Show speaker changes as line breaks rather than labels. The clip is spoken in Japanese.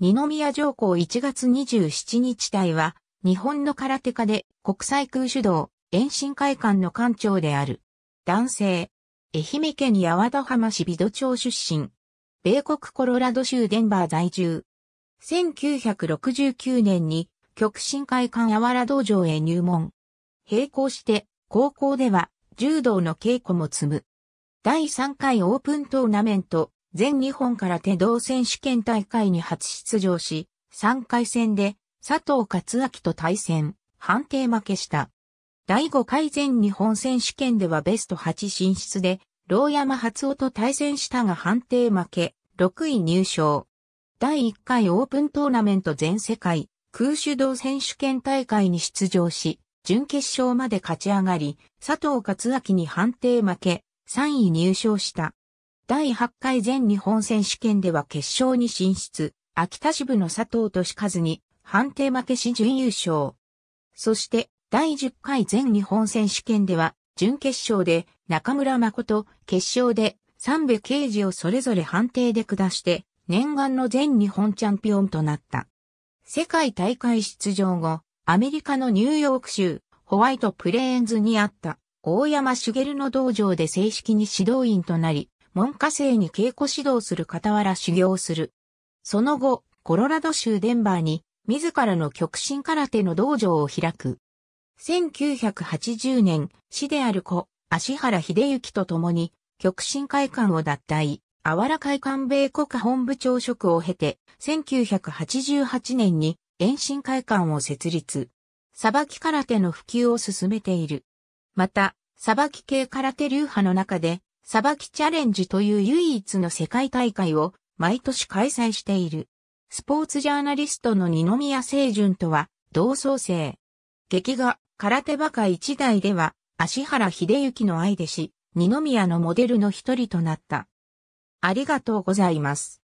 二宮上皇1月27日隊は、日本の空手家で国際空手道、遠心会館の館長である。男性。愛媛県八幡浜市美戸町出身。米国コロラド州デンバー在住。1969年に極真会館八幡道場へ入門。並行して高校では柔道の稽古も積む。第3回オープントーナメント全日本から手動選手権大会に初出場し、3回戦で佐藤勝明と対戦、判定負けした。第5回全日本選手権ではベスト8進出で、牢山初夫と対戦したが判定負け、6位入賞。第1回オープントーナメント全世界空手道選手権大会に出場し、準決勝まで勝ち上がり、佐藤勝明に判定負け、3位入賞した。第8回全日本選手権では決勝に進出、秋田支部の佐藤とかずに判定負けし準優勝。そして、第10回全日本選手権では、準決勝で中村誠、決勝で三部刑事をそれぞれ判定で下して、念願の全日本チャンピオンとなった。世界大会出場後、アメリカのニューヨーク州、ホワイトプレーンズにあった、大山茂の道場で正式に指導員となり、門下生に稽古指導する傍ら修行する。その後、コロラド州デンバーに、自らの極真空手の道場を開く。1980年、師である子、足原秀幸と共に、極真会館を脱退、あわら会館米国本部長職を経て、1988年に延伸会館を設立。さばき空手の普及を進めている。また、さばき系空手流派の中で、サバキチャレンジという唯一の世界大会を毎年開催している。スポーツジャーナリストの二宮清純とは同窓生。劇画、空手バカ一代では、足原秀幸の愛弟子、二宮のモデルの一人となった。ありがとうございます。